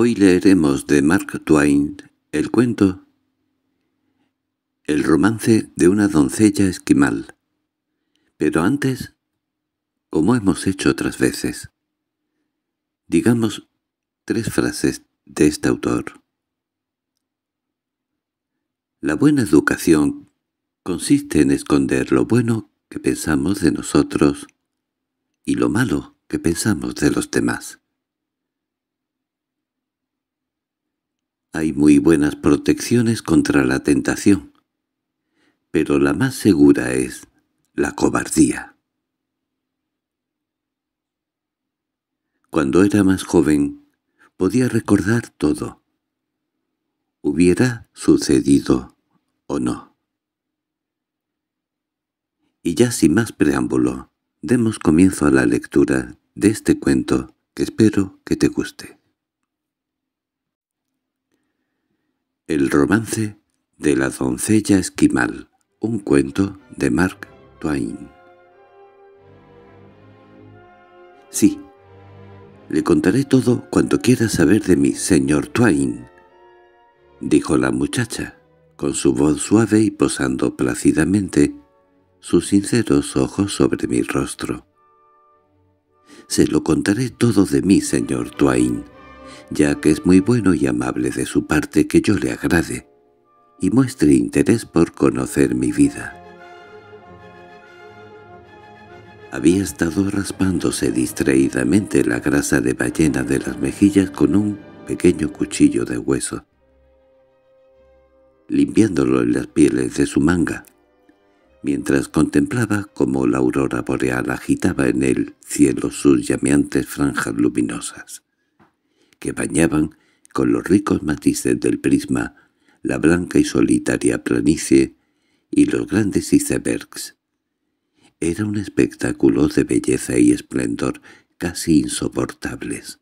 Hoy leeremos de Mark Twain el cuento El romance de una doncella esquimal. Pero antes, como hemos hecho otras veces, digamos tres frases de este autor. La buena educación consiste en esconder lo bueno que pensamos de nosotros y lo malo que pensamos de los demás. Hay muy buenas protecciones contra la tentación, pero la más segura es la cobardía. Cuando era más joven, podía recordar todo. Hubiera sucedido o no. Y ya sin más preámbulo, demos comienzo a la lectura de este cuento que espero que te guste. El romance de la doncella esquimal, un cuento de Mark Twain. Sí, le contaré todo cuanto quiera saber de mí, señor Twain, dijo la muchacha, con su voz suave y posando plácidamente sus sinceros ojos sobre mi rostro. Se lo contaré todo de mí, señor Twain, ya que es muy bueno y amable de su parte que yo le agrade y muestre interés por conocer mi vida. Había estado raspándose distraídamente la grasa de ballena de las mejillas con un pequeño cuchillo de hueso, limpiándolo en las pieles de su manga, mientras contemplaba cómo la aurora boreal agitaba en el cielo sus llameantes franjas luminosas que bañaban con los ricos matices del prisma la blanca y solitaria planicie y los grandes icebergs. Era un espectáculo de belleza y esplendor casi insoportables.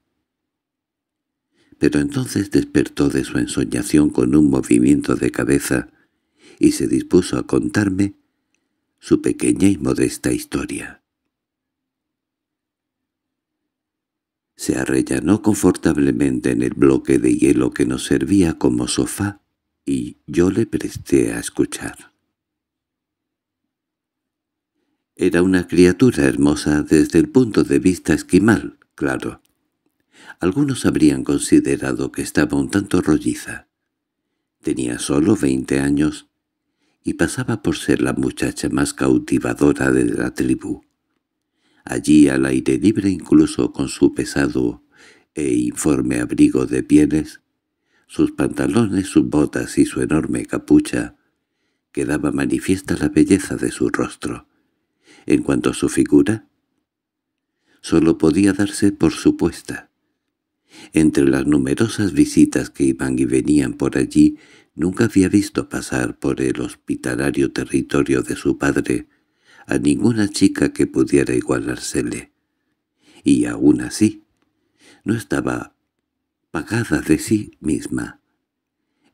Pero entonces despertó de su ensoñación con un movimiento de cabeza y se dispuso a contarme su pequeña y modesta historia. se arrellanó confortablemente en el bloque de hielo que nos servía como sofá y yo le presté a escuchar. Era una criatura hermosa desde el punto de vista esquimal, claro. Algunos habrían considerado que estaba un tanto rolliza. Tenía solo veinte años y pasaba por ser la muchacha más cautivadora de la tribu allí al aire libre incluso con su pesado e informe abrigo de pieles, sus pantalones, sus botas y su enorme capucha, quedaba manifiesta la belleza de su rostro. En cuanto a su figura, sólo podía darse por supuesta. Entre las numerosas visitas que iban y venían por allí, nunca había visto pasar por el hospitalario territorio de su padre a ninguna chica que pudiera igualársele. Y aún así, no estaba pagada de sí misma.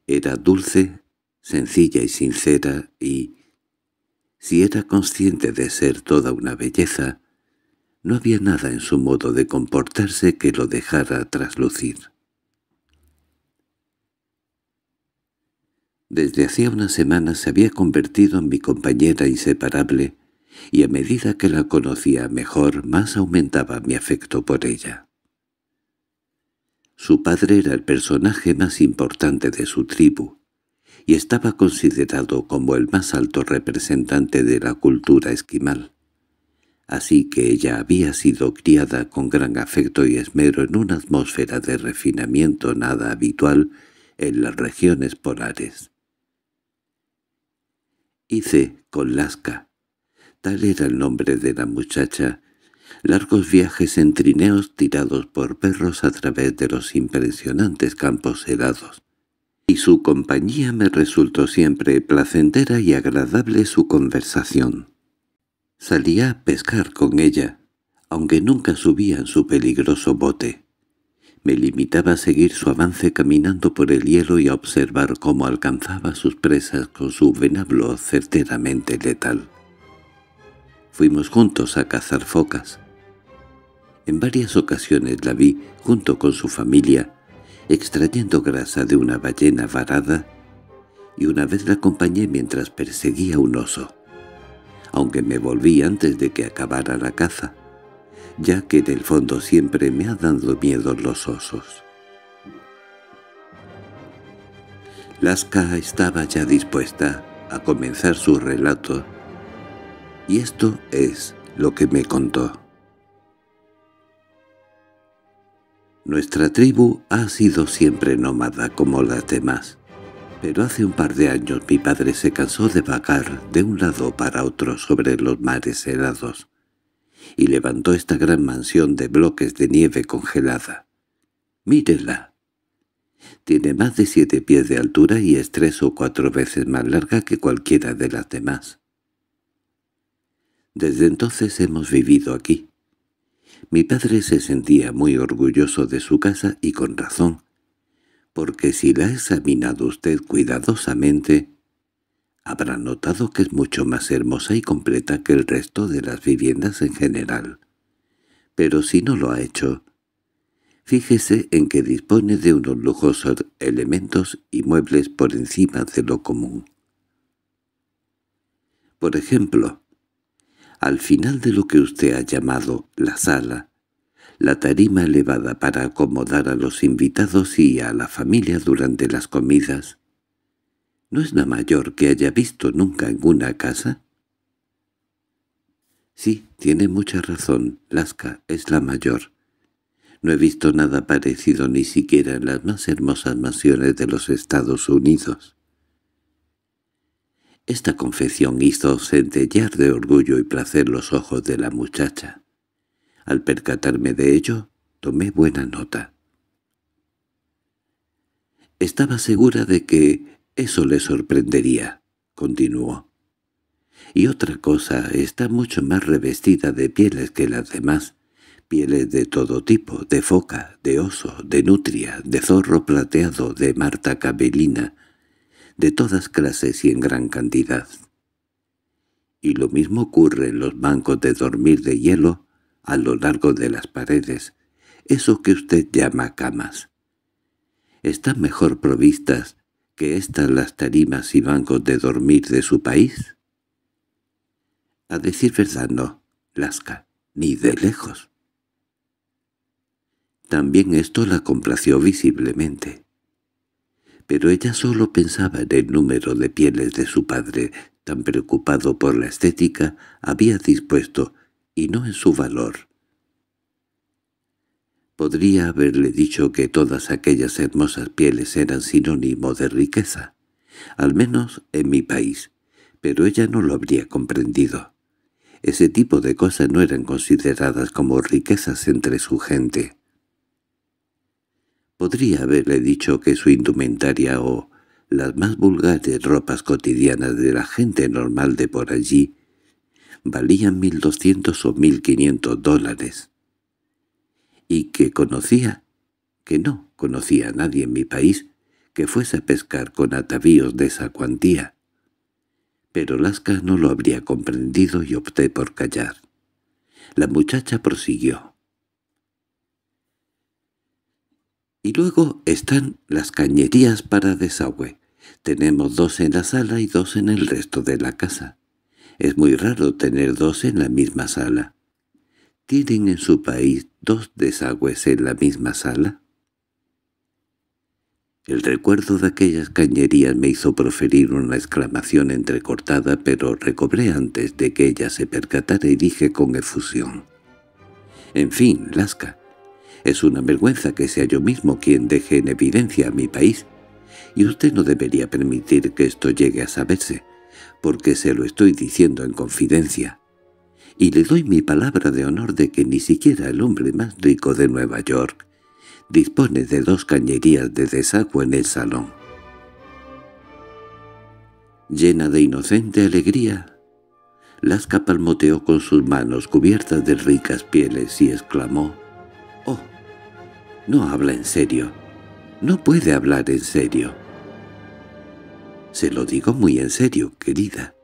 Era dulce, sencilla y sincera, y, si era consciente de ser toda una belleza, no había nada en su modo de comportarse que lo dejara traslucir. Desde hacía unas semanas se había convertido en mi compañera inseparable, y a medida que la conocía mejor más aumentaba mi afecto por ella. Su padre era el personaje más importante de su tribu, y estaba considerado como el más alto representante de la cultura esquimal. Así que ella había sido criada con gran afecto y esmero en una atmósfera de refinamiento nada habitual en las regiones polares. Hice con Lasca tal era el nombre de la muchacha, largos viajes en trineos tirados por perros a través de los impresionantes campos helados. Y su compañía me resultó siempre placentera y agradable su conversación. Salía a pescar con ella, aunque nunca subía en su peligroso bote. Me limitaba a seguir su avance caminando por el hielo y a observar cómo alcanzaba sus presas con su venablo certeramente letal. Fuimos juntos a cazar focas. En varias ocasiones la vi, junto con su familia, extrayendo grasa de una ballena varada, y una vez la acompañé mientras perseguía un oso, aunque me volví antes de que acabara la caza, ya que en el fondo siempre me ha dado miedo los osos. Lasca estaba ya dispuesta a comenzar su relato y esto es lo que me contó. Nuestra tribu ha sido siempre nómada como las demás, pero hace un par de años mi padre se cansó de vagar de un lado para otro sobre los mares helados y levantó esta gran mansión de bloques de nieve congelada. Mírela. Tiene más de siete pies de altura y es tres o cuatro veces más larga que cualquiera de las demás. Desde entonces hemos vivido aquí. Mi padre se sentía muy orgulloso de su casa y con razón, porque si la ha examinado usted cuidadosamente, habrá notado que es mucho más hermosa y completa que el resto de las viviendas en general. Pero si no lo ha hecho, fíjese en que dispone de unos lujosos elementos y muebles por encima de lo común. Por ejemplo, al final de lo que usted ha llamado la sala, la tarima elevada para acomodar a los invitados y a la familia durante las comidas, ¿no es la mayor que haya visto nunca en una casa? Sí, tiene mucha razón, Lasca es la mayor. No he visto nada parecido ni siquiera en las más hermosas mansiones de los Estados Unidos. Esta confesión hizo centellar de orgullo y placer los ojos de la muchacha. Al percatarme de ello, tomé buena nota. Estaba segura de que eso le sorprendería, continuó. Y otra cosa está mucho más revestida de pieles que las demás, pieles de todo tipo, de foca, de oso, de nutria, de zorro plateado, de marta cabelina, de todas clases y en gran cantidad. Y lo mismo ocurre en los bancos de dormir de hielo a lo largo de las paredes, eso que usted llama camas. ¿Están mejor provistas que estas las tarimas y bancos de dormir de su país? A decir verdad no, Lasca, ni de lejos. También esto la complació visiblemente pero ella solo pensaba en el número de pieles de su padre, tan preocupado por la estética, había dispuesto, y no en su valor. Podría haberle dicho que todas aquellas hermosas pieles eran sinónimo de riqueza, al menos en mi país, pero ella no lo habría comprendido. Ese tipo de cosas no eran consideradas como riquezas entre su gente. Podría haberle dicho que su indumentaria o las más vulgares ropas cotidianas de la gente normal de por allí valían mil doscientos o mil quinientos dólares. Y que conocía, que no conocía a nadie en mi país, que fuese a pescar con atavíos de esa cuantía. Pero Lasca no lo habría comprendido y opté por callar. La muchacha prosiguió. Y luego están las cañerías para desagüe. Tenemos dos en la sala y dos en el resto de la casa. Es muy raro tener dos en la misma sala. ¿Tienen en su país dos desagües en la misma sala? El recuerdo de aquellas cañerías me hizo proferir una exclamación entrecortada, pero recobré antes de que ella se percatara y dije con efusión. —En fin, Lasca, es una vergüenza que sea yo mismo quien deje en evidencia a mi país, y usted no debería permitir que esto llegue a saberse, porque se lo estoy diciendo en confidencia. Y le doy mi palabra de honor de que ni siquiera el hombre más rico de Nueva York dispone de dos cañerías de desagüe en el salón. Llena de inocente alegría, Lasca palmoteó con sus manos cubiertas de ricas pieles y exclamó no habla en serio. No puede hablar en serio. Se lo digo muy en serio, querida.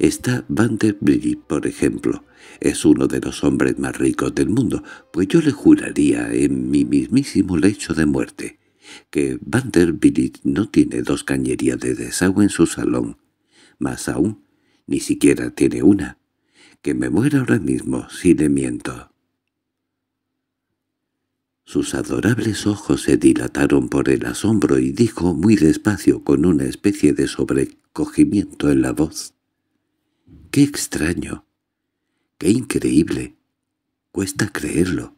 Está Vanderbilt, por ejemplo. Es uno de los hombres más ricos del mundo, pues yo le juraría en mi mismísimo lecho de muerte que Vanderbilt no tiene dos cañerías de desagüe en su salón. Más aún, ni siquiera tiene una. Que me muera ahora mismo si le miento. Sus adorables ojos se dilataron por el asombro y dijo muy despacio con una especie de sobrecogimiento en la voz. —¡Qué extraño! ¡Qué increíble! Cuesta creerlo.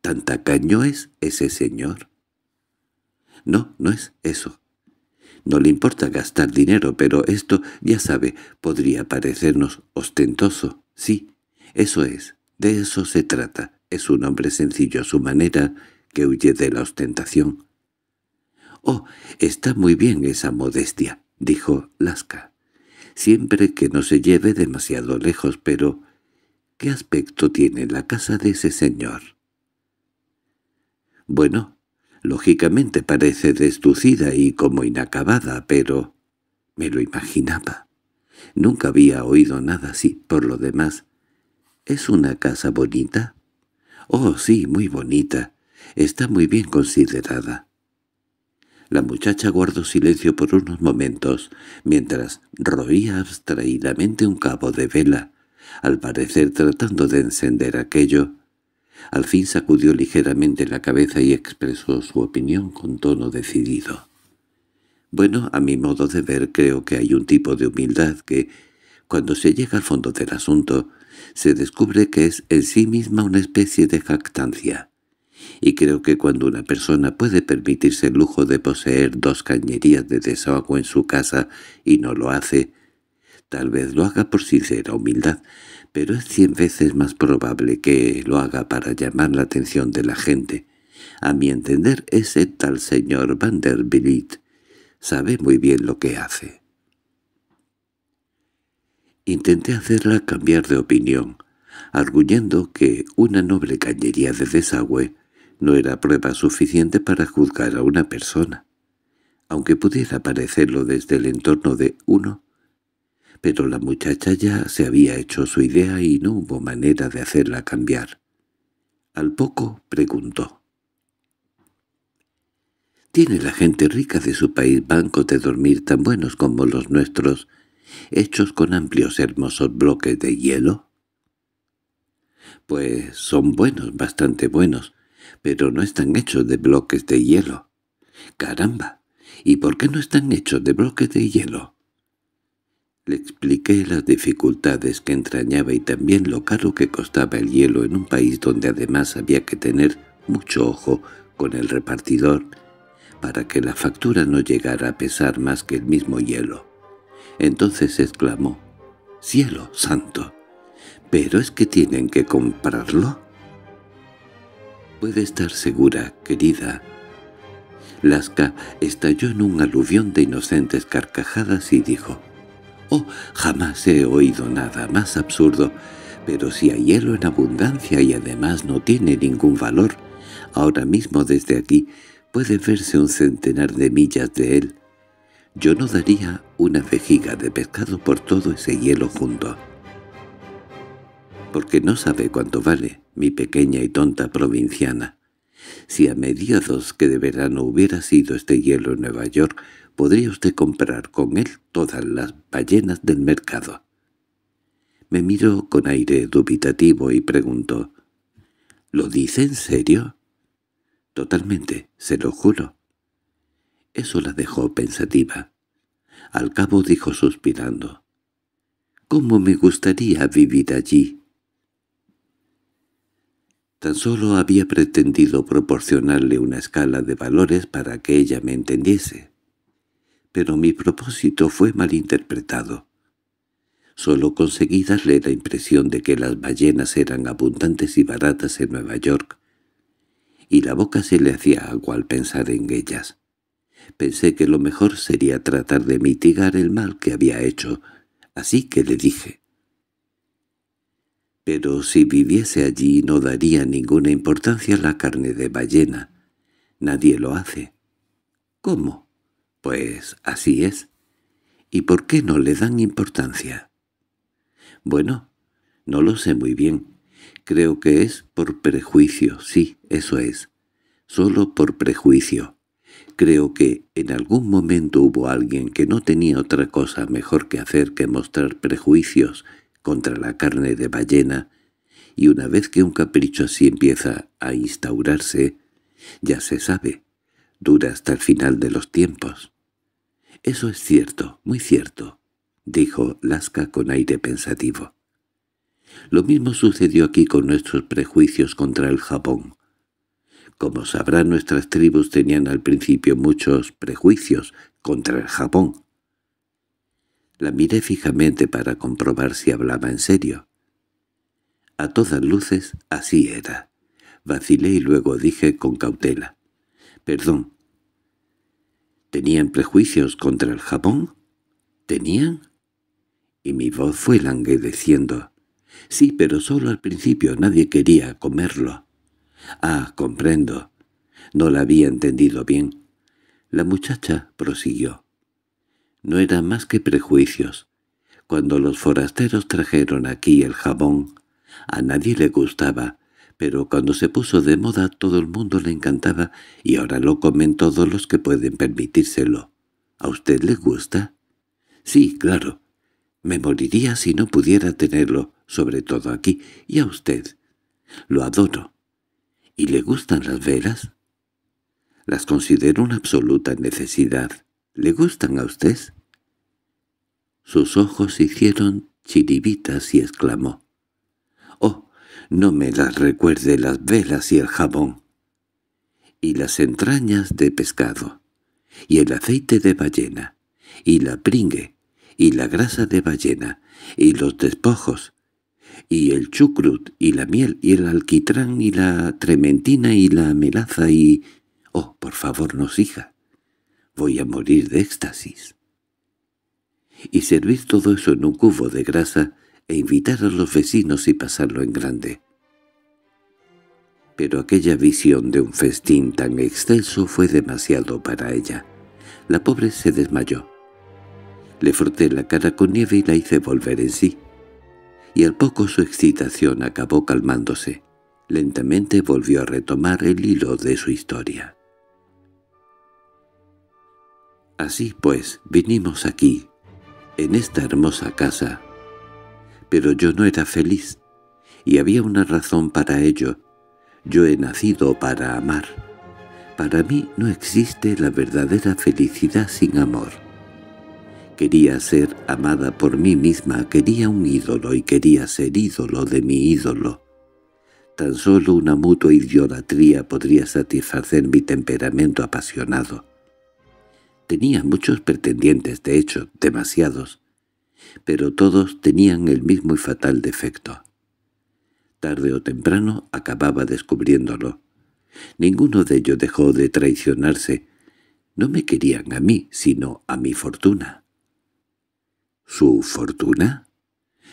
¿Tan tacaño es ese señor? No, no es eso. No le importa gastar dinero, pero esto, ya sabe, podría parecernos ostentoso. Sí, eso es, de eso se trata. Es un hombre sencillo a su manera, que huye de la ostentación. —Oh, está muy bien esa modestia —dijo Lasca—, siempre que no se lleve demasiado lejos, pero ¿qué aspecto tiene la casa de ese señor? —Bueno, lógicamente parece destucida y como inacabada, pero... Me lo imaginaba. Nunca había oído nada así, por lo demás. —¿Es una casa bonita? —Oh, sí, muy bonita. Está muy bien considerada. La muchacha guardó silencio por unos momentos, mientras roía abstraídamente un cabo de vela, al parecer tratando de encender aquello. Al fin sacudió ligeramente la cabeza y expresó su opinión con tono decidido. Bueno, a mi modo de ver creo que hay un tipo de humildad que, cuando se llega al fondo del asunto, se descubre que es en sí misma una especie de jactancia. Y creo que cuando una persona puede permitirse el lujo de poseer dos cañerías de desahogo en su casa y no lo hace, tal vez lo haga por sincera humildad, pero es cien veces más probable que lo haga para llamar la atención de la gente. A mi entender, ese tal señor Vanderbilt sabe muy bien lo que hace. Intenté hacerla cambiar de opinión, arguyendo que una noble cañería de desagüe no era prueba suficiente para juzgar a una persona, aunque pudiera parecerlo desde el entorno de uno. Pero la muchacha ya se había hecho su idea y no hubo manera de hacerla cambiar. Al poco preguntó. ¿Tiene la gente rica de su país bancos de dormir tan buenos como los nuestros hechos con amplios hermosos bloques de hielo? Pues son buenos, bastante buenos, pero no están hechos de bloques de hielo. ¡Caramba! ¿Y por qué no están hechos de bloques de hielo? Le expliqué las dificultades que entrañaba y también lo caro que costaba el hielo en un país donde además había que tener mucho ojo con el repartidor para que la factura no llegara a pesar más que el mismo hielo. Entonces exclamó, «¡Cielo santo! ¿Pero es que tienen que comprarlo?» Puede estar segura, querida. Lasca estalló en un aluvión de inocentes carcajadas y dijo, «Oh, jamás he oído nada más absurdo, pero si hay hielo en abundancia y además no tiene ningún valor, ahora mismo desde aquí puede verse un centenar de millas de él, yo no daría una vejiga de pescado por todo ese hielo junto. Porque no sabe cuánto vale mi pequeña y tonta provinciana. Si a mediados que de verano hubiera sido este hielo en Nueva York, podría usted comprar con él todas las ballenas del mercado. Me miró con aire dubitativo y preguntó, —¿Lo dice en serio? —Totalmente, se lo juro. Eso la dejó pensativa. Al cabo dijo suspirando, «¿Cómo me gustaría vivir allí?» Tan solo había pretendido proporcionarle una escala de valores para que ella me entendiese. Pero mi propósito fue malinterpretado. Solo conseguí darle la impresión de que las ballenas eran abundantes y baratas en Nueva York, y la boca se le hacía agua al pensar en ellas. Pensé que lo mejor sería tratar de mitigar el mal que había hecho, así que le dije. Pero si viviese allí no daría ninguna importancia a la carne de ballena. Nadie lo hace. ¿Cómo? Pues así es. ¿Y por qué no le dan importancia? Bueno, no lo sé muy bien. Creo que es por prejuicio, sí, eso es. Solo por prejuicio. Creo que en algún momento hubo alguien que no tenía otra cosa mejor que hacer que mostrar prejuicios contra la carne de ballena, y una vez que un capricho así empieza a instaurarse, ya se sabe, dura hasta el final de los tiempos. —Eso es cierto, muy cierto —dijo Lasca con aire pensativo. —Lo mismo sucedió aquí con nuestros prejuicios contra el Japón. Como sabrá, nuestras tribus tenían al principio muchos prejuicios contra el Japón. La miré fijamente para comprobar si hablaba en serio. A todas luces, así era. Vacilé y luego dije con cautela. «Perdón. ¿Tenían prejuicios contra el Japón? ¿Tenían?» Y mi voz fue languideciendo. «Sí, pero solo al principio nadie quería comerlo». —Ah, comprendo. No la había entendido bien. La muchacha prosiguió. No era más que prejuicios. Cuando los forasteros trajeron aquí el jabón, a nadie le gustaba, pero cuando se puso de moda todo el mundo le encantaba y ahora lo comen todos los que pueden permitírselo. —¿A usted le gusta? —Sí, claro. Me moriría si no pudiera tenerlo, sobre todo aquí, y a usted. Lo adoro. ¿Y le gustan las velas? Las considero una absoluta necesidad. ¿Le gustan a usted? Sus ojos hicieron chiribitas y exclamó. —¡Oh, no me las recuerde las velas y el jabón! Y las entrañas de pescado, y el aceite de ballena, y la pringue, y la grasa de ballena, y los despojos, y el chucrut, y la miel, y el alquitrán, y la trementina, y la melaza, y... —Oh, por favor, no hija! Voy a morir de éxtasis. Y servir todo eso en un cubo de grasa e invitar a los vecinos y pasarlo en grande. Pero aquella visión de un festín tan extenso fue demasiado para ella. La pobre se desmayó. Le froté la cara con nieve y la hice volver en sí y al poco su excitación acabó calmándose. Lentamente volvió a retomar el hilo de su historia. Así pues, vinimos aquí, en esta hermosa casa. Pero yo no era feliz, y había una razón para ello. Yo he nacido para amar. Para mí no existe la verdadera felicidad sin amor. Quería ser amada por mí misma, quería un ídolo y quería ser ídolo de mi ídolo. Tan solo una mutua idolatría podría satisfacer mi temperamento apasionado. Tenía muchos pretendientes, de hecho, demasiados, pero todos tenían el mismo y fatal defecto. Tarde o temprano acababa descubriéndolo. Ninguno de ellos dejó de traicionarse. No me querían a mí, sino a mi fortuna. ¿Su fortuna?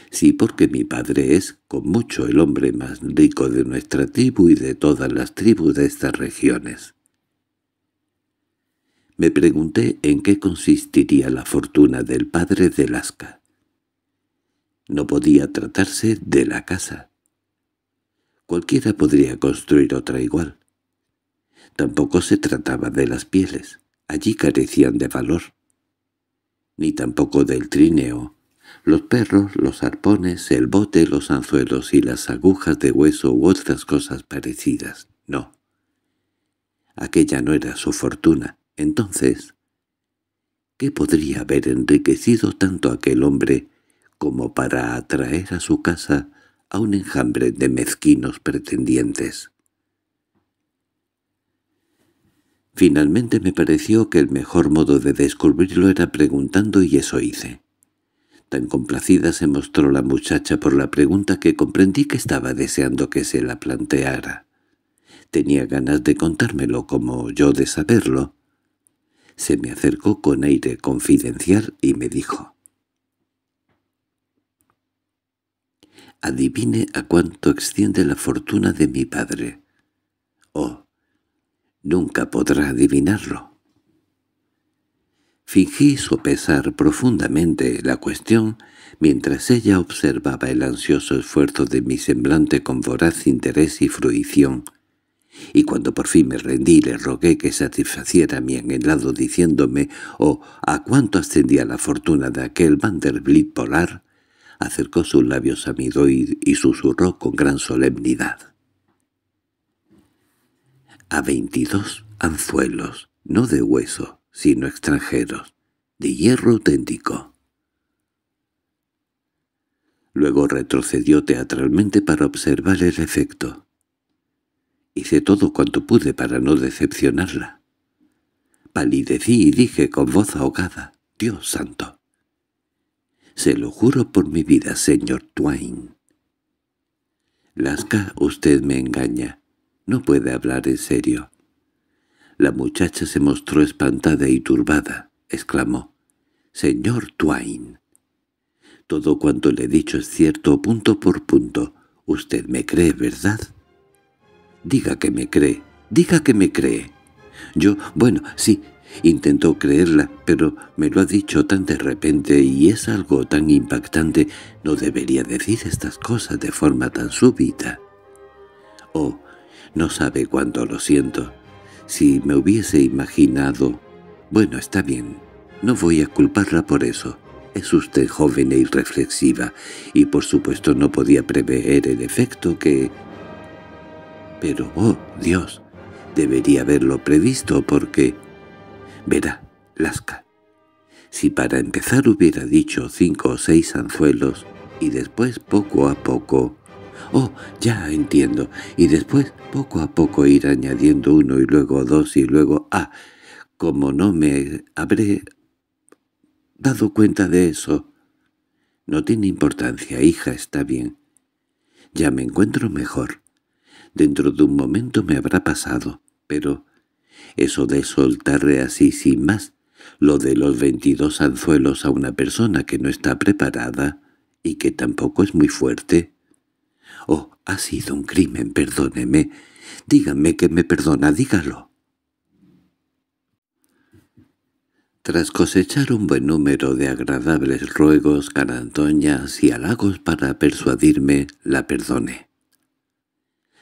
Sí, porque mi padre es, con mucho, el hombre más rico de nuestra tribu y de todas las tribus de estas regiones. Me pregunté en qué consistiría la fortuna del padre de Lasca. No podía tratarse de la casa. Cualquiera podría construir otra igual. Tampoco se trataba de las pieles. Allí carecían de valor ni tampoco del trineo. Los perros, los arpones, el bote, los anzuelos y las agujas de hueso u otras cosas parecidas, no. Aquella no era su fortuna. Entonces, ¿qué podría haber enriquecido tanto aquel hombre como para atraer a su casa a un enjambre de mezquinos pretendientes? Finalmente me pareció que el mejor modo de descubrirlo era preguntando y eso hice. Tan complacida se mostró la muchacha por la pregunta que comprendí que estaba deseando que se la planteara. Tenía ganas de contármelo como yo de saberlo. Se me acercó con aire confidencial y me dijo. «Adivine a cuánto extiende la fortuna de mi padre. Oh, nunca podrá adivinarlo. Fingí sopesar profundamente la cuestión mientras ella observaba el ansioso esfuerzo de mi semblante con voraz interés y fruición, y cuando por fin me rendí le rogué que satisfaciera mi anhelado diciéndome o oh, a cuánto ascendía la fortuna de aquel Vanderbilt polar, acercó sus labios a mi doid y susurró con gran solemnidad a veintidós anzuelos, no de hueso, sino extranjeros, de hierro auténtico. Luego retrocedió teatralmente para observar el efecto. Hice todo cuanto pude para no decepcionarla. Palidecí y dije con voz ahogada, «Dios santo». «Se lo juro por mi vida, señor Twain». «Lasca, usted me engaña. No puede hablar en serio. La muchacha se mostró espantada y turbada. Exclamó, «Señor Twain, todo cuanto le he dicho es cierto punto por punto. Usted me cree, ¿verdad?» «Diga que me cree, diga que me cree». Yo, bueno, sí, intentó creerla, pero me lo ha dicho tan de repente y es algo tan impactante. No debería decir estas cosas de forma tan súbita. Oh, no sabe cuánto lo siento. Si me hubiese imaginado... Bueno, está bien. No voy a culparla por eso. Es usted joven e irreflexiva, y por supuesto no podía prever el efecto que... Pero, oh, Dios, debería haberlo previsto porque... Verá, Lasca, si para empezar hubiera dicho cinco o seis anzuelos, y después poco a poco «Oh, ya entiendo», y después poco a poco ir añadiendo uno y luego dos y luego «Ah, como no me habré dado cuenta de eso». «No tiene importancia, hija, está bien. Ya me encuentro mejor. Dentro de un momento me habrá pasado, pero eso de soltarle así sin más, lo de los veintidós anzuelos a una persona que no está preparada y que tampoco es muy fuerte». «Oh, ha sido un crimen, perdóneme. Dígame que me perdona, dígalo». Tras cosechar un buen número de agradables ruegos, carantoñas y halagos para persuadirme, la perdoné.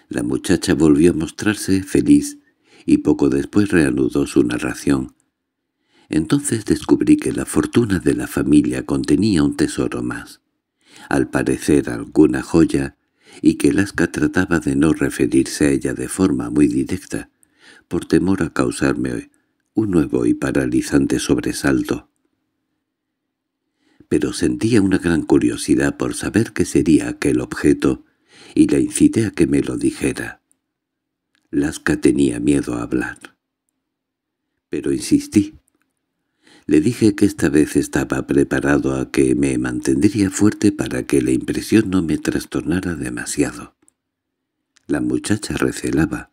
La muchacha volvió a mostrarse feliz y poco después reanudó su narración. Entonces descubrí que la fortuna de la familia contenía un tesoro más. Al parecer alguna joya y que Lasca trataba de no referirse a ella de forma muy directa, por temor a causarme un nuevo y paralizante sobresalto. Pero sentía una gran curiosidad por saber qué sería aquel objeto, y la incité a que me lo dijera. Lasca tenía miedo a hablar. Pero insistí, le dije que esta vez estaba preparado a que me mantendría fuerte para que la impresión no me trastornara demasiado. La muchacha recelaba,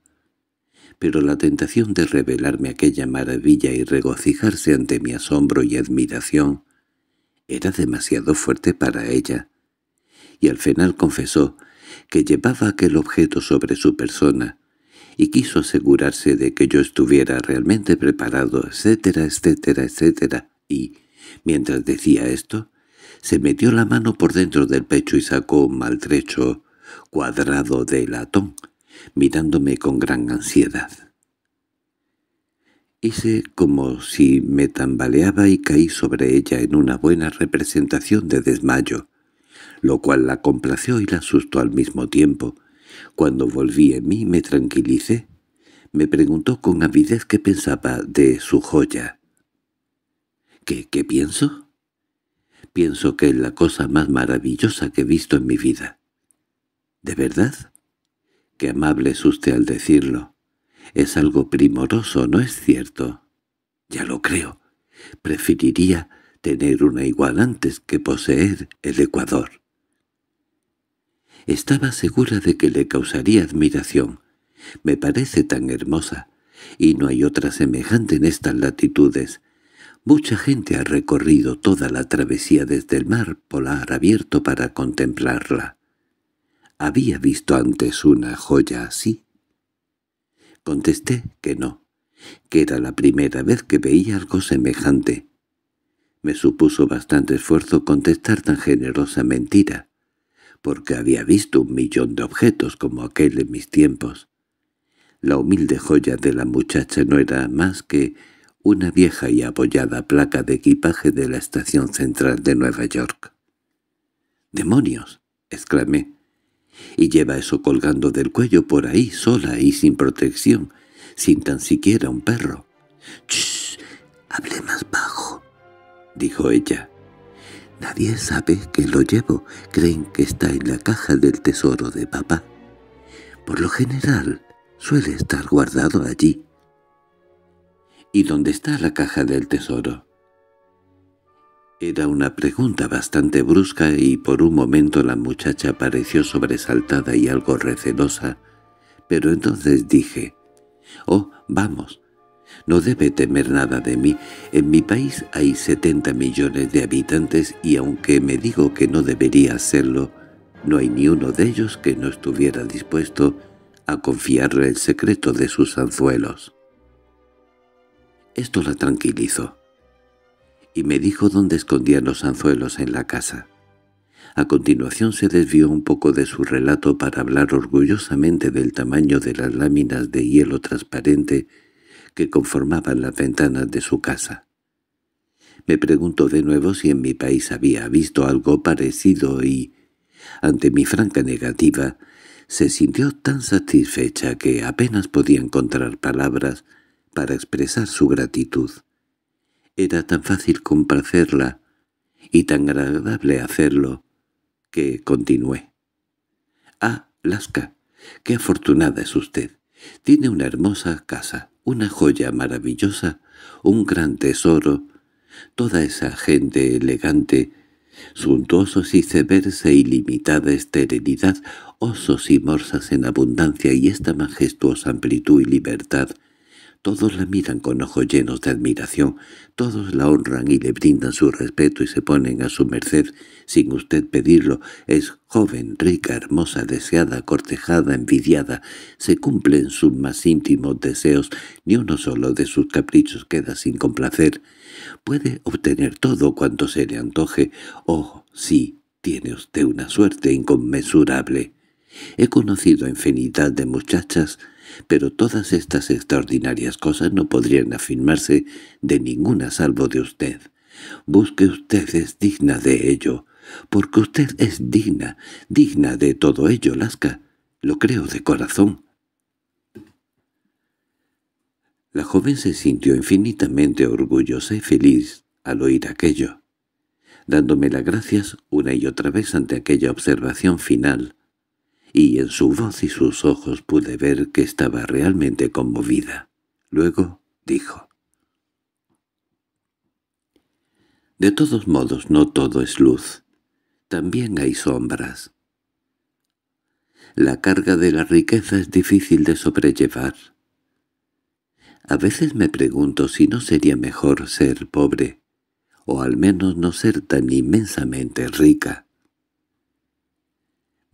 pero la tentación de revelarme aquella maravilla y regocijarse ante mi asombro y admiración era demasiado fuerte para ella, y al final confesó que llevaba aquel objeto sobre su persona, y quiso asegurarse de que yo estuviera realmente preparado, etcétera, etcétera, etcétera, y, mientras decía esto, se metió la mano por dentro del pecho y sacó un maltrecho cuadrado de latón, mirándome con gran ansiedad. Hice como si me tambaleaba y caí sobre ella en una buena representación de desmayo, lo cual la complació y la asustó al mismo tiempo, cuando volví en mí me tranquilicé. Me preguntó con avidez qué pensaba de su joya. ¿Qué, qué pienso? Pienso que es la cosa más maravillosa que he visto en mi vida. ¿De verdad? Qué amable es usted al decirlo. Es algo primoroso, ¿no es cierto? Ya lo creo. Preferiría tener una igual antes que poseer el Ecuador. Estaba segura de que le causaría admiración. Me parece tan hermosa, y no hay otra semejante en estas latitudes. Mucha gente ha recorrido toda la travesía desde el mar polar abierto para contemplarla. ¿Había visto antes una joya así? Contesté que no, que era la primera vez que veía algo semejante. Me supuso bastante esfuerzo contestar tan generosa mentira porque había visto un millón de objetos como aquel en mis tiempos. La humilde joya de la muchacha no era más que una vieja y apoyada placa de equipaje de la estación central de Nueva York. —¡Demonios! —exclamé. —Y lleva eso colgando del cuello por ahí, sola y sin protección, sin tan siquiera un perro. —¡Shh! —Hable más bajo —dijo ella. Nadie sabe que lo llevo, creen que está en la caja del tesoro de papá. Por lo general, suele estar guardado allí. ¿Y dónde está la caja del tesoro? Era una pregunta bastante brusca y por un momento la muchacha pareció sobresaltada y algo recelosa, pero entonces dije, «Oh, vamos, no debe temer nada de mí. En mi país hay 70 millones de habitantes y aunque me digo que no debería hacerlo, no hay ni uno de ellos que no estuviera dispuesto a confiarle el secreto de sus anzuelos. Esto la tranquilizó y me dijo dónde escondían los anzuelos en la casa. A continuación se desvió un poco de su relato para hablar orgullosamente del tamaño de las láminas de hielo transparente que conformaban las ventanas de su casa. Me preguntó de nuevo si en mi país había visto algo parecido y, ante mi franca negativa, se sintió tan satisfecha que apenas podía encontrar palabras para expresar su gratitud. Era tan fácil complacerla y tan agradable hacerlo que continué. «Ah, Lasca, qué afortunada es usted. Tiene una hermosa casa una joya maravillosa, un gran tesoro, toda esa gente elegante, suntuosos y y y ilimitada esterilidad, osos y morsas en abundancia y esta majestuosa amplitud y libertad todos la miran con ojos llenos de admiración, todos la honran y le brindan su respeto y se ponen a su merced, sin usted pedirlo. Es joven, rica, hermosa, deseada, cortejada, envidiada. Se cumplen sus más íntimos deseos, ni uno solo de sus caprichos queda sin complacer. Puede obtener todo cuanto se le antoje. Oh, sí, tiene usted una suerte inconmensurable. He conocido a infinidad de muchachas pero todas estas extraordinarias cosas no podrían afirmarse de ninguna salvo de usted. Busque usted es digna de ello, porque usted es digna, digna de todo ello, Lasca. Lo creo de corazón. La joven se sintió infinitamente orgullosa y feliz al oír aquello. Dándome las gracias una y otra vez ante aquella observación final, y en su voz y sus ojos pude ver que estaba realmente conmovida. Luego dijo. De todos modos, no todo es luz. También hay sombras. La carga de la riqueza es difícil de sobrellevar. A veces me pregunto si no sería mejor ser pobre, o al menos no ser tan inmensamente rica.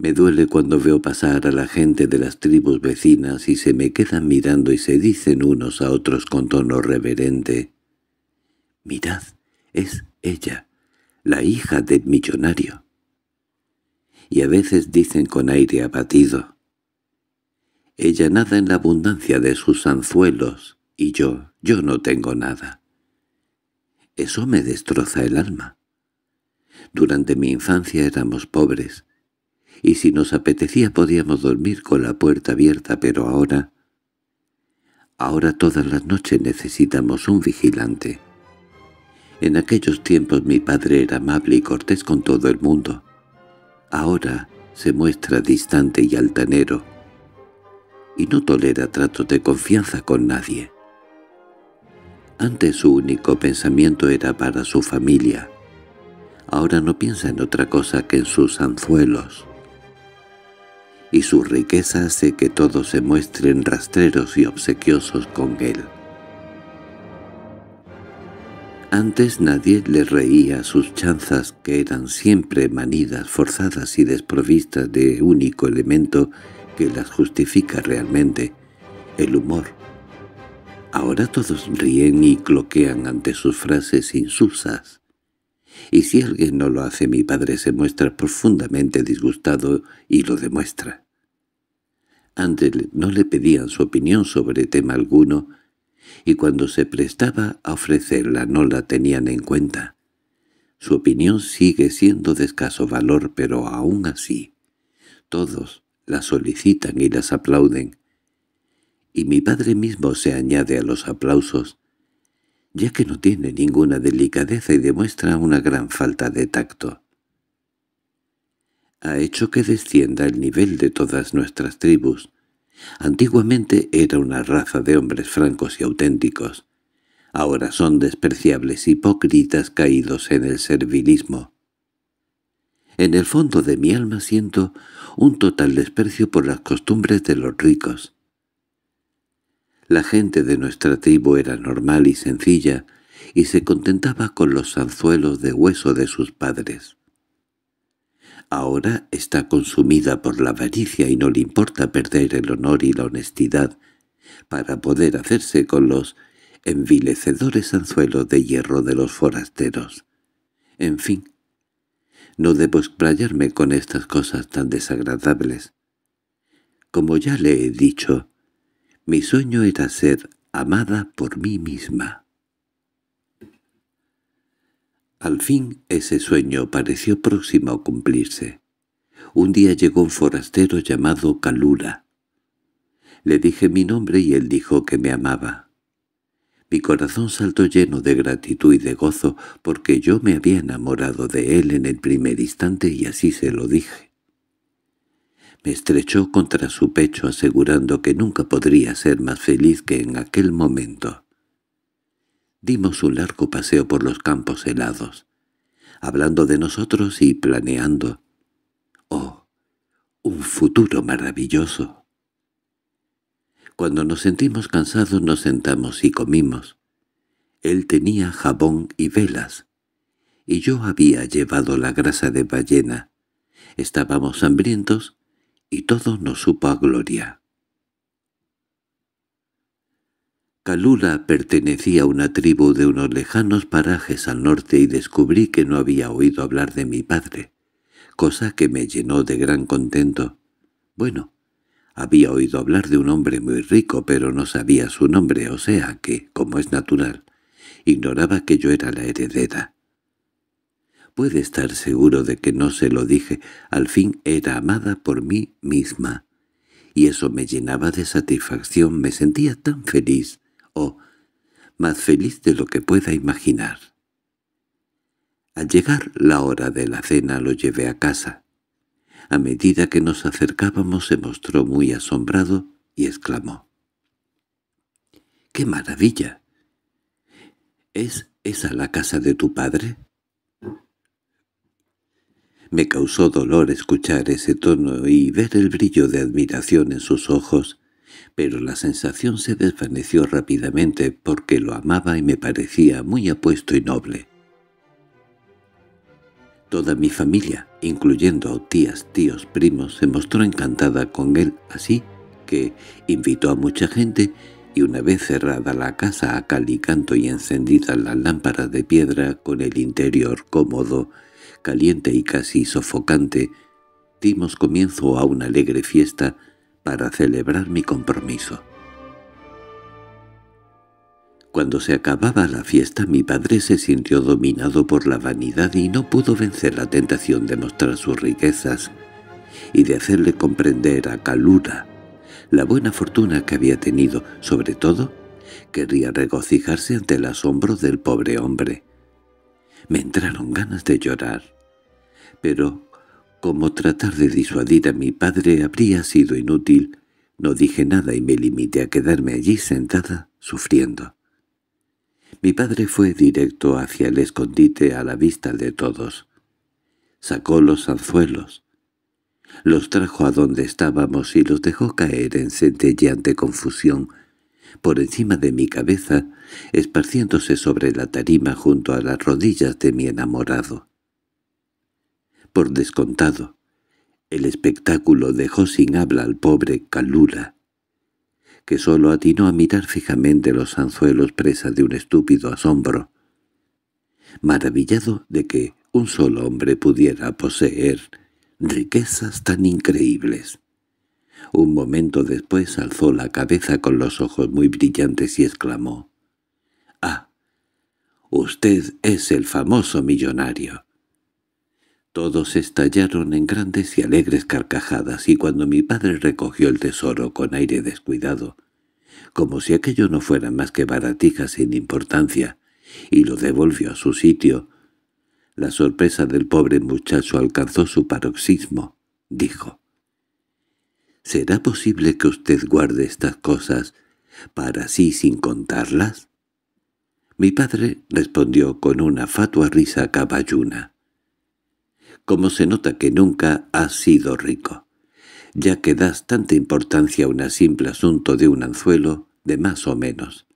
Me duele cuando veo pasar a la gente de las tribus vecinas y se me quedan mirando y se dicen unos a otros con tono reverente. «Mirad, es ella, la hija del millonario». Y a veces dicen con aire abatido. «Ella nada en la abundancia de sus anzuelos, y yo, yo no tengo nada». Eso me destroza el alma. Durante mi infancia éramos pobres, y si nos apetecía podíamos dormir con la puerta abierta, pero ahora... Ahora todas las noches necesitamos un vigilante. En aquellos tiempos mi padre era amable y cortés con todo el mundo. Ahora se muestra distante y altanero, y no tolera tratos de confianza con nadie. Antes su único pensamiento era para su familia. Ahora no piensa en otra cosa que en sus anzuelos y su riqueza hace que todos se muestren rastreros y obsequiosos con él. Antes nadie le reía sus chanzas, que eran siempre manidas, forzadas y desprovistas de único elemento que las justifica realmente, el humor. Ahora todos ríen y cloquean ante sus frases insusas y si alguien no lo hace mi padre se muestra profundamente disgustado y lo demuestra. Antes no le pedían su opinión sobre tema alguno, y cuando se prestaba a ofrecerla no la tenían en cuenta. Su opinión sigue siendo de escaso valor, pero aún así, todos la solicitan y las aplauden. Y mi padre mismo se añade a los aplausos, ya que no tiene ninguna delicadeza y demuestra una gran falta de tacto. Ha hecho que descienda el nivel de todas nuestras tribus. Antiguamente era una raza de hombres francos y auténticos. Ahora son despreciables hipócritas caídos en el servilismo. En el fondo de mi alma siento un total desprecio por las costumbres de los ricos. La gente de nuestra tribu era normal y sencilla, y se contentaba con los anzuelos de hueso de sus padres. Ahora está consumida por la avaricia y no le importa perder el honor y la honestidad para poder hacerse con los envilecedores anzuelos de hierro de los forasteros. En fin, no debo explayarme con estas cosas tan desagradables. Como ya le he dicho, mi sueño era ser amada por mí misma. Al fin ese sueño pareció próximo a cumplirse. Un día llegó un forastero llamado Calura. Le dije mi nombre y él dijo que me amaba. Mi corazón saltó lleno de gratitud y de gozo porque yo me había enamorado de él en el primer instante y así se lo dije. Me estrechó contra su pecho asegurando que nunca podría ser más feliz que en aquel momento. Dimos un largo paseo por los campos helados, hablando de nosotros y planeando. ¡Oh, un futuro maravilloso! Cuando nos sentimos cansados nos sentamos y comimos. Él tenía jabón y velas, y yo había llevado la grasa de ballena. Estábamos hambrientos y todo nos supo a gloria. Calula pertenecía a una tribu de unos lejanos parajes al norte y descubrí que no había oído hablar de mi padre, cosa que me llenó de gran contento. Bueno, había oído hablar de un hombre muy rico, pero no sabía su nombre, o sea que, como es natural, ignoraba que yo era la heredera. Puede estar seguro de que no se lo dije, al fin era amada por mí misma. Y eso me llenaba de satisfacción, me sentía tan feliz, o más feliz de lo que pueda imaginar. Al llegar la hora de la cena lo llevé a casa. A medida que nos acercábamos se mostró muy asombrado y exclamó. —¡Qué maravilla! ¿Es esa la casa de tu padre? Me causó dolor escuchar ese tono y ver el brillo de admiración en sus ojos, pero la sensación se desvaneció rápidamente porque lo amaba y me parecía muy apuesto y noble. Toda mi familia, incluyendo tías, tíos, primos, se mostró encantada con él, así que invitó a mucha gente y una vez cerrada la casa a cal y canto y encendidas las lámparas de piedra con el interior cómodo caliente y casi sofocante, dimos comienzo a una alegre fiesta para celebrar mi compromiso. Cuando se acababa la fiesta mi padre se sintió dominado por la vanidad y no pudo vencer la tentación de mostrar sus riquezas y de hacerle comprender a Calura la buena fortuna que había tenido, sobre todo, quería regocijarse ante el asombro del pobre hombre. Me entraron ganas de llorar. Pero, como tratar de disuadir a mi padre habría sido inútil, no dije nada y me limité a quedarme allí sentada, sufriendo. Mi padre fue directo hacia el escondite a la vista de todos. Sacó los anzuelos. Los trajo a donde estábamos y los dejó caer en centelleante confusión por encima de mi cabeza, esparciéndose sobre la tarima junto a las rodillas de mi enamorado. Por descontado, el espectáculo dejó sin habla al pobre Calula, que sólo atinó a mirar fijamente los anzuelos presa de un estúpido asombro, maravillado de que un solo hombre pudiera poseer riquezas tan increíbles. Un momento después alzó la cabeza con los ojos muy brillantes y exclamó. —¡Ah! Usted es el famoso millonario. Todos estallaron en grandes y alegres carcajadas y cuando mi padre recogió el tesoro con aire descuidado, como si aquello no fuera más que baratijas sin importancia, y lo devolvió a su sitio, la sorpresa del pobre muchacho alcanzó su paroxismo, dijo. ¿Será posible que usted guarde estas cosas para sí sin contarlas? Mi padre respondió con una fatua risa caballuna. Como se nota que nunca has sido rico, ya que das tanta importancia a un simple asunto de un anzuelo, de más o menos.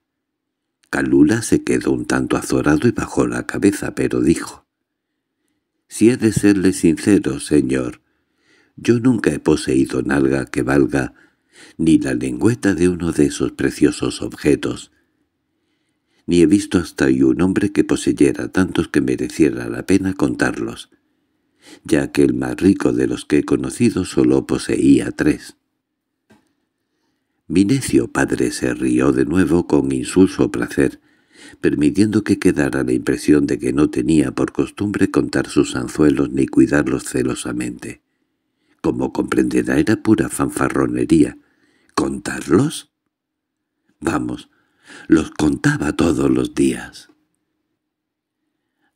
Calula se quedó un tanto azorado y bajó la cabeza, pero dijo, «Si he de serle sincero, señor, yo nunca he poseído nalga que valga ni la lengüeta de uno de esos preciosos objetos, ni he visto hasta hoy un hombre que poseyera tantos que mereciera la pena contarlos, ya que el más rico de los que he conocido solo poseía tres. Mi necio padre se rió de nuevo con insulso placer, permitiendo que quedara la impresión de que no tenía por costumbre contar sus anzuelos ni cuidarlos celosamente. Como comprenderá era pura fanfarronería. ¿Contarlos? Vamos, los contaba todos los días.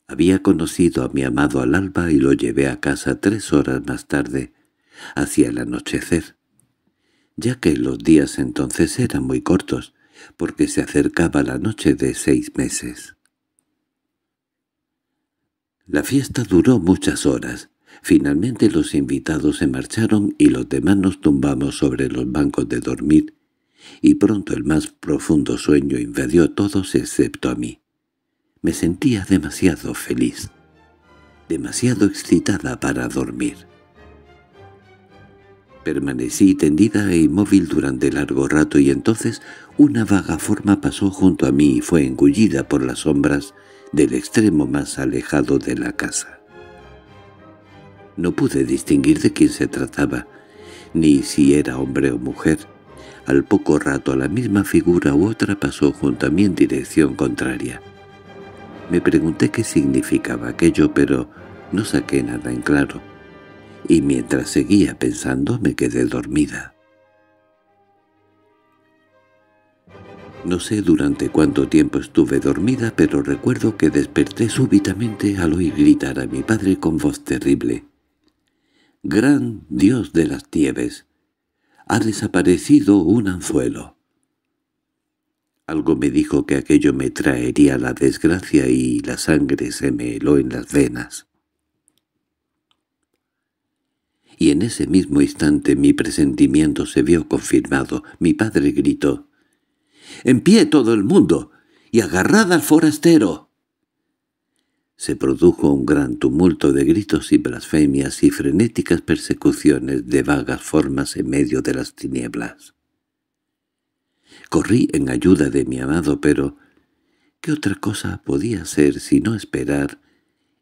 Había conocido a mi amado al alba y lo llevé a casa tres horas más tarde, hacia el anochecer, ya que los días entonces eran muy cortos, porque se acercaba la noche de seis meses. La fiesta duró muchas horas, Finalmente los invitados se marcharon y los demás nos tumbamos sobre los bancos de dormir, y pronto el más profundo sueño invadió a todos excepto a mí. Me sentía demasiado feliz, demasiado excitada para dormir. Permanecí tendida e inmóvil durante largo rato y entonces una vaga forma pasó junto a mí y fue engullida por las sombras del extremo más alejado de la casa. No pude distinguir de quién se trataba, ni si era hombre o mujer. Al poco rato la misma figura u otra pasó junto a mí en dirección contraria. Me pregunté qué significaba aquello, pero no saqué nada en claro. Y mientras seguía pensando me quedé dormida. No sé durante cuánto tiempo estuve dormida, pero recuerdo que desperté súbitamente al oír gritar a mi padre con voz terrible gran dios de las nieves, ha desaparecido un anzuelo. Algo me dijo que aquello me traería la desgracia y la sangre se me heló en las venas. Y en ese mismo instante mi presentimiento se vio confirmado. Mi padre gritó, «¡En pie todo el mundo! ¡Y agarrad al forastero!» Se produjo un gran tumulto de gritos y blasfemias y frenéticas persecuciones de vagas formas en medio de las tinieblas. Corrí en ayuda de mi amado, pero ¿qué otra cosa podía hacer sino esperar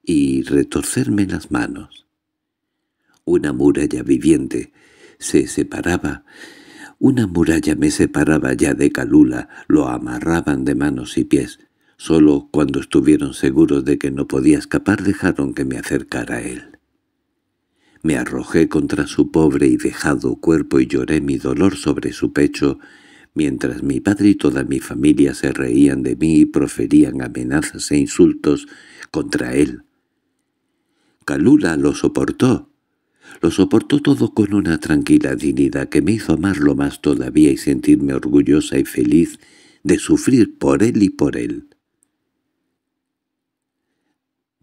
y retorcerme las manos? Una muralla viviente se separaba, una muralla me separaba ya de Calula, lo amarraban de manos y pies, Solo cuando estuvieron seguros de que no podía escapar dejaron que me acercara a él. Me arrojé contra su pobre y dejado cuerpo y lloré mi dolor sobre su pecho, mientras mi padre y toda mi familia se reían de mí y proferían amenazas e insultos contra él. Calula lo soportó. Lo soportó todo con una tranquila dignidad que me hizo amarlo más todavía y sentirme orgullosa y feliz de sufrir por él y por él.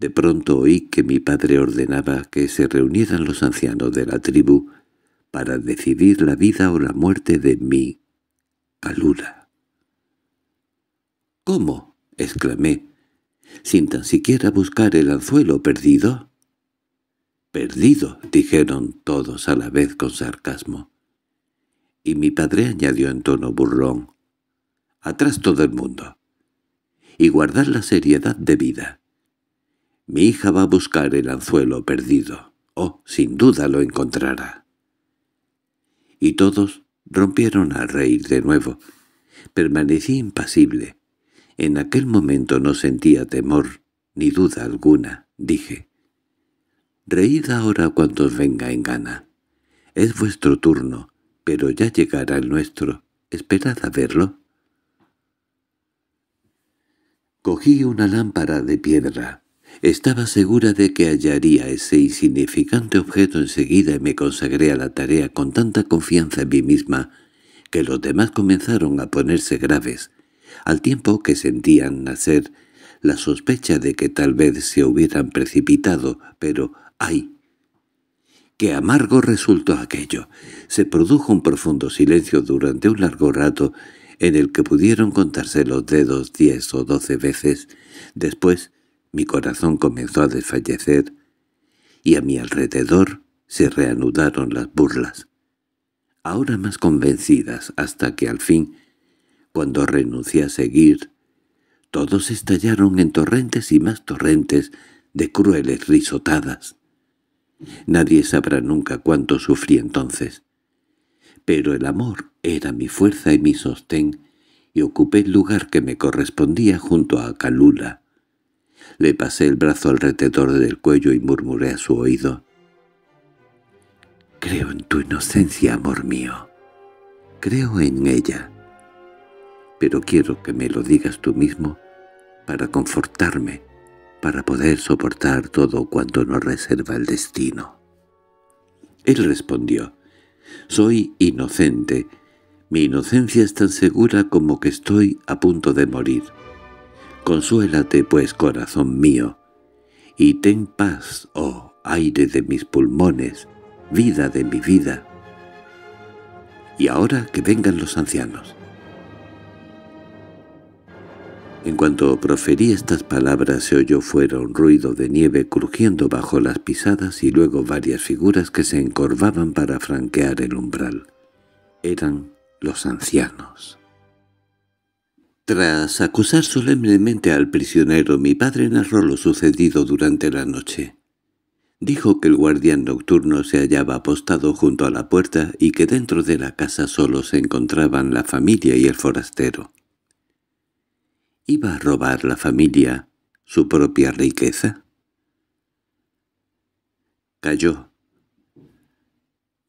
De pronto oí que mi padre ordenaba que se reunieran los ancianos de la tribu para decidir la vida o la muerte de mi calura. —¿Cómo? —exclamé, sin tan siquiera buscar el anzuelo perdido. —Perdido —dijeron todos a la vez con sarcasmo. Y mi padre añadió en tono burlón. —Atrás todo el mundo. Y guardar la seriedad de vida. Mi hija va a buscar el anzuelo perdido. Oh, sin duda lo encontrará. Y todos rompieron a reír de nuevo. Permanecí impasible. En aquel momento no sentía temor, ni duda alguna, dije. Reíd ahora cuando os venga en gana. Es vuestro turno, pero ya llegará el nuestro. Esperad a verlo. Cogí una lámpara de piedra, estaba segura de que hallaría ese insignificante objeto enseguida y me consagré a la tarea con tanta confianza en mí misma que los demás comenzaron a ponerse graves, al tiempo que sentían nacer la sospecha de que tal vez se hubieran precipitado, pero ¡ay! ¡Qué amargo resultó aquello! Se produjo un profundo silencio durante un largo rato en el que pudieron contarse los dedos diez o doce veces. Después mi corazón comenzó a desfallecer y a mi alrededor se reanudaron las burlas, ahora más convencidas hasta que al fin, cuando renuncié a seguir, todos estallaron en torrentes y más torrentes de crueles risotadas. Nadie sabrá nunca cuánto sufrí entonces. Pero el amor era mi fuerza y mi sostén, y ocupé el lugar que me correspondía junto a Calula. Le pasé el brazo alrededor del cuello y murmuré a su oído. «Creo en tu inocencia, amor mío. Creo en ella. Pero quiero que me lo digas tú mismo para confortarme, para poder soportar todo cuanto nos reserva el destino». Él respondió, «Soy inocente». Mi inocencia es tan segura como que estoy a punto de morir. Consuélate, pues, corazón mío, y ten paz, oh aire de mis pulmones, vida de mi vida. Y ahora que vengan los ancianos. En cuanto proferí estas palabras se oyó fuera un ruido de nieve crujiendo bajo las pisadas y luego varias figuras que se encorvaban para franquear el umbral. Eran los ancianos. Tras acusar solemnemente al prisionero, mi padre narró lo sucedido durante la noche. Dijo que el guardián nocturno se hallaba apostado junto a la puerta y que dentro de la casa solo se encontraban la familia y el forastero. ¿Iba a robar la familia su propia riqueza? Cayó.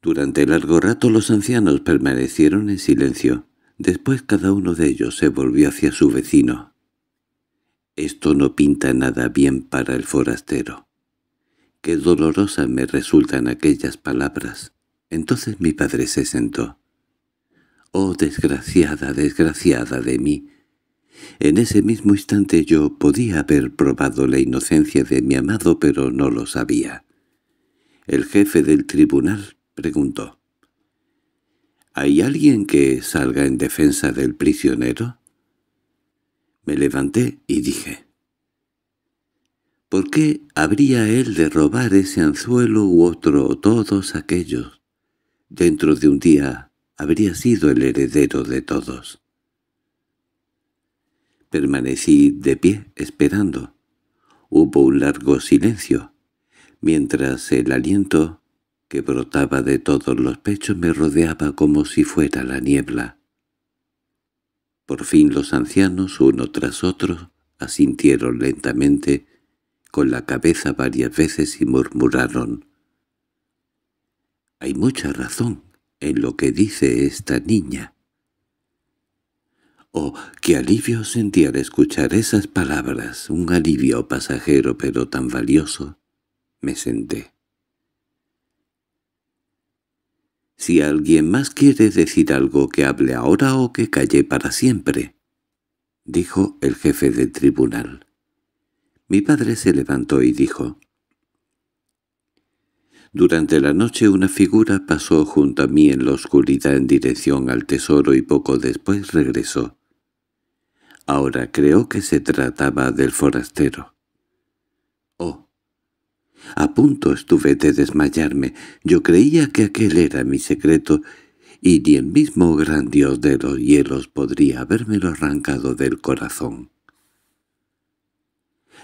Durante largo rato los ancianos permanecieron en silencio. Después cada uno de ellos se volvió hacia su vecino. Esto no pinta nada bien para el forastero. Qué dolorosas me resultan aquellas palabras. Entonces mi padre se sentó. «Oh, desgraciada, desgraciada de mí», en ese mismo instante yo podía haber probado la inocencia de mi amado, pero no lo sabía. El jefe del tribunal preguntó. ¿Hay alguien que salga en defensa del prisionero? Me levanté y dije, ¿por qué habría él de robar ese anzuelo u otro o todos aquellos? Dentro de un día habría sido el heredero de todos. Permanecí de pie esperando. Hubo un largo silencio, mientras el aliento que brotaba de todos los pechos me rodeaba como si fuera la niebla. Por fin los ancianos, uno tras otro, asintieron lentamente, con la cabeza varias veces y murmuraron. «Hay mucha razón en lo que dice esta niña». Oh, qué alivio sentí al escuchar esas palabras, un alivio pasajero pero tan valioso. Me senté. Si alguien más quiere decir algo que hable ahora o que calle para siempre, dijo el jefe del tribunal. Mi padre se levantó y dijo, durante la noche una figura pasó junto a mí en la oscuridad en dirección al tesoro y poco después regresó. Ahora creo que se trataba del forastero. A punto estuve de desmayarme. Yo creía que aquel era mi secreto, y ni el mismo gran dios de los hielos podría habérmelo arrancado del corazón.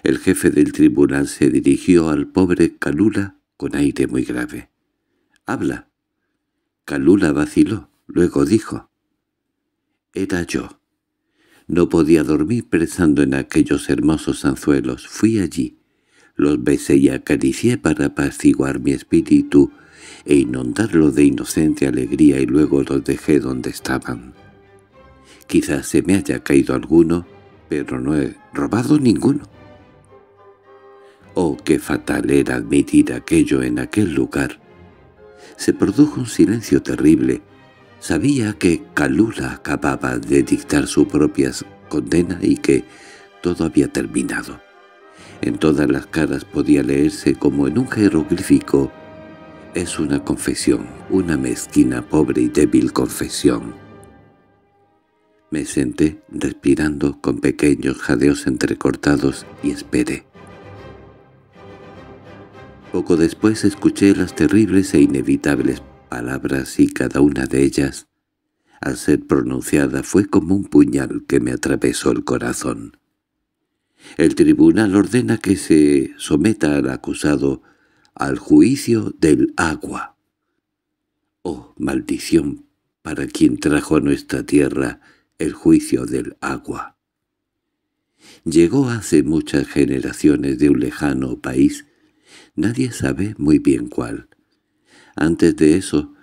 El jefe del tribunal se dirigió al pobre Calula con aire muy grave. —¡Habla! Calula vaciló, luego dijo. —Era yo. No podía dormir pensando en aquellos hermosos anzuelos. Fui allí. Los besé y acaricié para apaciguar mi espíritu e inundarlo de inocente alegría y luego los dejé donde estaban. Quizás se me haya caído alguno, pero no he robado ninguno. Oh, qué fatal era admitir aquello en aquel lugar. Se produjo un silencio terrible. Sabía que Calula acababa de dictar su propia condena y que todo había terminado. En todas las caras podía leerse como en un jeroglífico. Es una confesión, una mezquina, pobre y débil confesión. Me senté, respirando, con pequeños jadeos entrecortados, y esperé. Poco después escuché las terribles e inevitables palabras y cada una de ellas, al ser pronunciada, fue como un puñal que me atravesó el corazón. El tribunal ordena que se someta al acusado al juicio del agua. ¡Oh, maldición para quien trajo a nuestra tierra el juicio del agua! Llegó hace muchas generaciones de un lejano país, nadie sabe muy bien cuál. Antes de eso,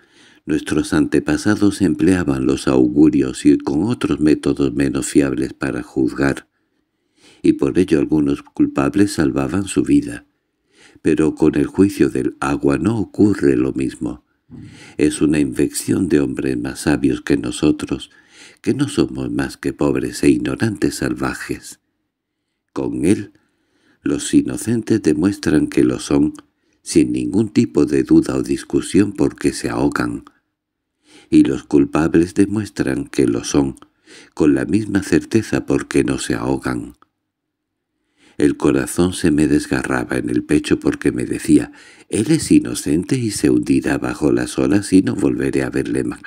nuestros antepasados empleaban los augurios y con otros métodos menos fiables para juzgar y por ello algunos culpables salvaban su vida. Pero con el juicio del agua no ocurre lo mismo. Es una infección de hombres más sabios que nosotros, que no somos más que pobres e ignorantes salvajes. Con él, los inocentes demuestran que lo son, sin ningún tipo de duda o discusión porque se ahogan, y los culpables demuestran que lo son, con la misma certeza porque no se ahogan. El corazón se me desgarraba en el pecho porque me decía, «Él es inocente y se hundirá bajo las olas y no volveré a verle más».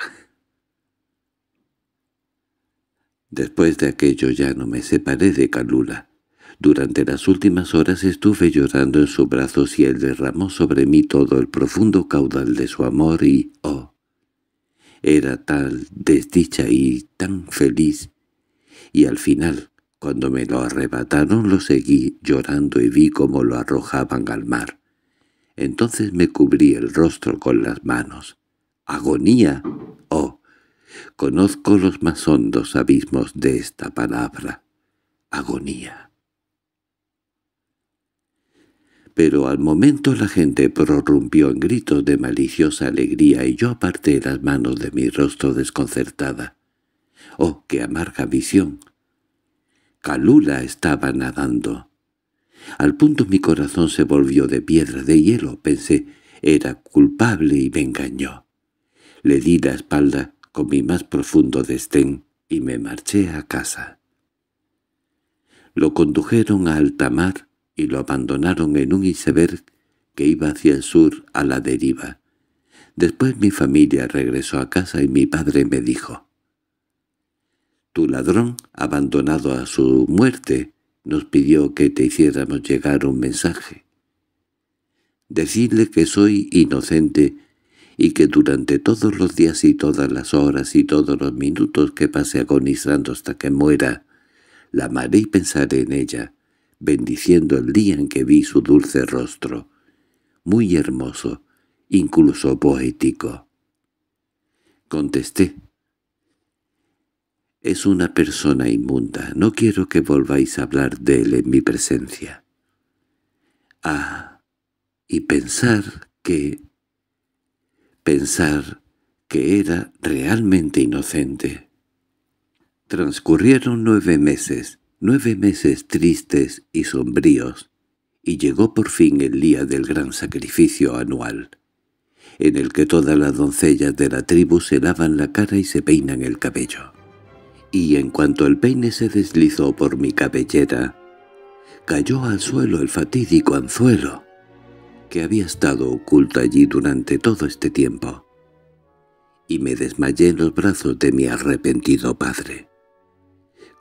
Después de aquello ya no me separé de Calula. Durante las últimas horas estuve llorando en sus brazos y él derramó sobre mí todo el profundo caudal de su amor y, oh, era tal desdicha y tan feliz. Y al final, cuando me lo arrebataron lo seguí llorando y vi cómo lo arrojaban al mar. Entonces me cubrí el rostro con las manos. ¡Agonía! ¡Oh! Conozco los más hondos abismos de esta palabra. Agonía. Pero al momento la gente prorrumpió en gritos de maliciosa alegría y yo aparté las manos de mi rostro desconcertada. ¡Oh, qué amarga visión! Calula estaba nadando. Al punto mi corazón se volvió de piedra de hielo, pensé, era culpable y me engañó. Le di la espalda con mi más profundo desdén y me marché a casa. Lo condujeron a alta mar y lo abandonaron en un iceberg que iba hacia el sur a la deriva. Después mi familia regresó a casa y mi padre me dijo, tu ladrón, abandonado a su muerte, nos pidió que te hiciéramos llegar un mensaje. Decidle que soy inocente y que durante todos los días y todas las horas y todos los minutos que pase agonizando hasta que muera, la amaré y pensaré en ella, bendiciendo el día en que vi su dulce rostro, muy hermoso, incluso poético. Contesté, es una persona inmunda. No quiero que volváis a hablar de él en mi presencia. Ah, y pensar que... Pensar que era realmente inocente. Transcurrieron nueve meses, nueve meses tristes y sombríos, y llegó por fin el día del gran sacrificio anual, en el que todas las doncellas de la tribu se lavan la cara y se peinan el cabello y en cuanto el peine se deslizó por mi cabellera, cayó al suelo el fatídico anzuelo, que había estado oculto allí durante todo este tiempo, y me desmayé en los brazos de mi arrepentido padre.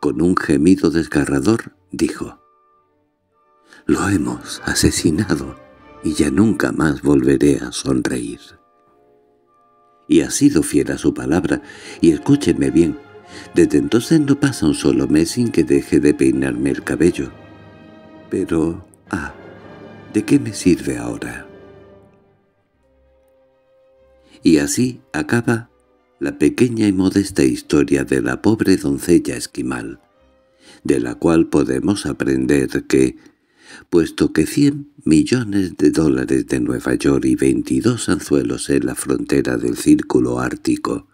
Con un gemido desgarrador, dijo, «Lo hemos asesinado y ya nunca más volveré a sonreír». Y ha sido fiel a su palabra, y escúcheme bien, desde entonces no pasa un solo mes sin que deje de peinarme el cabello. Pero, ah, ¿de qué me sirve ahora? Y así acaba la pequeña y modesta historia de la pobre doncella esquimal, de la cual podemos aprender que, puesto que 100 millones de dólares de Nueva York y 22 anzuelos en la frontera del círculo ártico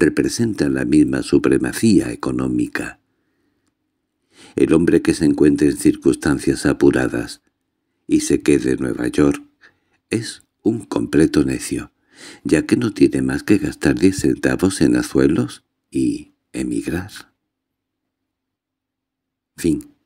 representan la misma supremacía económica. El hombre que se encuentre en circunstancias apuradas y se quede en Nueva York es un completo necio, ya que no tiene más que gastar diez centavos en azuelos y emigrar. Fin